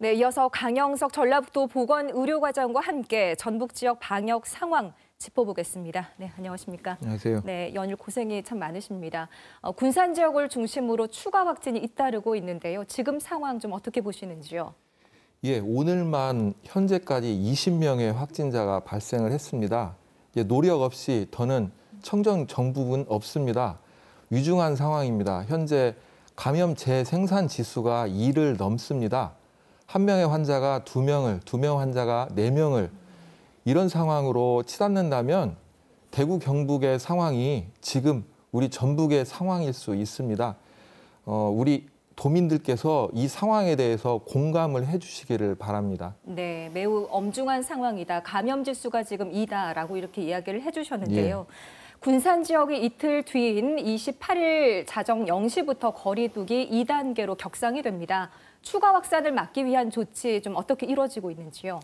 네, 이어서 강영석 전라북도 보건의료과장과 함께 전북 지역 방역 상황 짚어보겠습니다. 네, 안녕하십니까? 안녕하세요. 네, 연일 고생이 참 많으십니다. 어, 군산 지역을 중심으로 추가 확진이 잇따르고 있는데요. 지금 상황 좀 어떻게 보시는지요? 예, 오늘만 현재까지 20명의 확진자가 발생을 했습니다. 예, 노력 없이 더는 청정 정부는 없습니다. 위중한 상황입니다. 현재 감염 재생산 지수가 2를 넘습니다. 한 명의 환자가 두 명을, 두 명 환자가 네 명을 이런 상황으로 치닫는다면 대구 경북의 상황이 지금 우리 전북의 상황일 수 있습니다. 어, 우리 도민들께서 이 상황에 대해서 공감을 해주시기를 바랍니다. 네, 매우 엄중한 상황이다. 감염 지수가 지금 2다라고 이렇게 이야기를 해주셨는데요. 예. 군산 지역이 이틀 뒤인 28일 자정 0시부터 거리두기 2단계로 격상이 됩니다. 추가 확산을 막기 위한 조치 좀 어떻게 이루어지고 있는지요?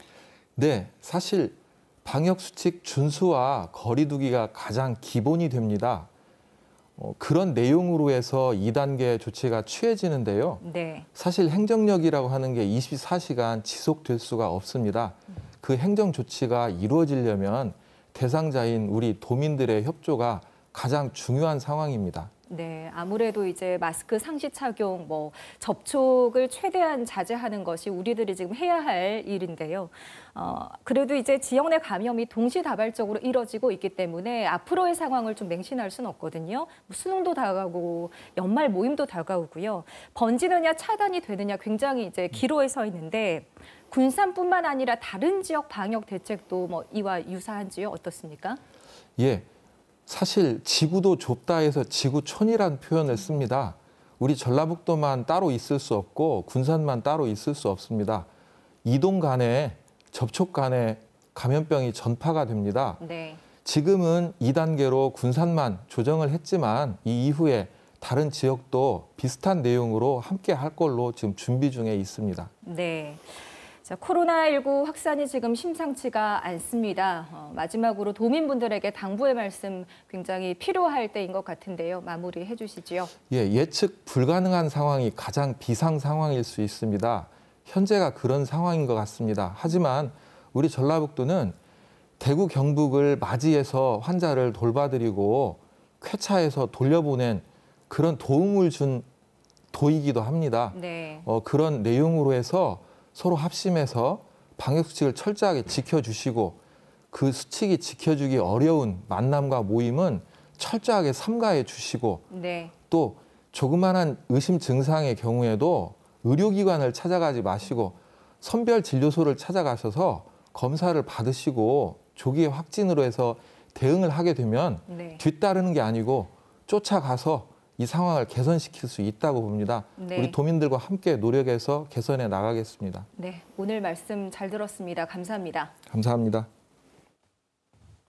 네, 사실 방역 수칙 준수와 거리두기가 가장 기본이 됩니다. 어, 그런 내용으로 해서 2단계 조치가 취해지는데요. 네. 사실 행정력이라고 하는 게 24시간 지속될 수가 없습니다. 그 행정 조치가 이루어지려면 대상자인 우리 도민들의 협조가 가장 중요한 상황입니다. 네, 아무래도 이제 마스크 상시 착용, 뭐 접촉을 최대한 자제하는 것이 우리들이 지금 해야 할 일인데요. 어, 그래도 이제 지역 내 감염이 동시다발적으로 이뤄지고 있기 때문에 앞으로의 상황을 좀 맹신할 수는 없거든요. 뭐 수능도 다가오고 연말 모임도 다가오고요. 번지느냐 차단이 되느냐 굉장히 이제 기로에 서 있는데 군산뿐만 아니라 다른 지역 방역 대책도 뭐 이와 유사한지요? 어떻습니까? 예. 사실 지구도 좁다 해서 지구촌이란 표현을 씁니다. 우리 전라북도만 따로 있을 수 없고 군산만 따로 있을 수 없습니다. 이동 간에 접촉 간에 감염병이 전파가 됩니다. 네. 지금은 2단계로 군산만 조정을 했지만 이 이후에 다른 지역도 비슷한 내용으로 함께 할 걸로 지금 준비 중에 있습니다. 네. 자, 코로나19 확산이 지금 심상치가 않습니다. 어, 마지막으로 도민분들에게 당부의 말씀 굉장히 필요할 때인 것 같은데요. 마무리해 주시지요. 예, 예측 불가능한 상황이 가장 비상 상황일 수 있습니다. 현재가 그런 상황인 것 같습니다. 하지만 우리 전라북도는 대구 경북을 맞이해서 환자를 돌봐드리고 쾌차해서 돌려보낸 그런 도움을 준 도이기도 합니다. 네. 어, 그런 내용으로 해서 서로 합심해서 방역수칙을 철저하게 지켜주시고 그 수칙이 지켜주기 어려운 만남과 모임은 철저하게 삼가해 주시고 네. 또 조그만한 의심 증상의 경우에도 의료기관을 찾아가지 마시고 선별 진료소를 찾아가셔서 검사를 받으시고 조기에 확진으로 해서 대응을 하게 되면 네. 뒤따르는 게 아니고 쫓아가서 이 상황을 개선시킬 수 있다고 봅니다. 네. 우리 도민들과 함께 노력해서 개선해 나가겠습니다. 네, 오늘 말씀 잘 들었습니다. 감사합니다. 감사합니다.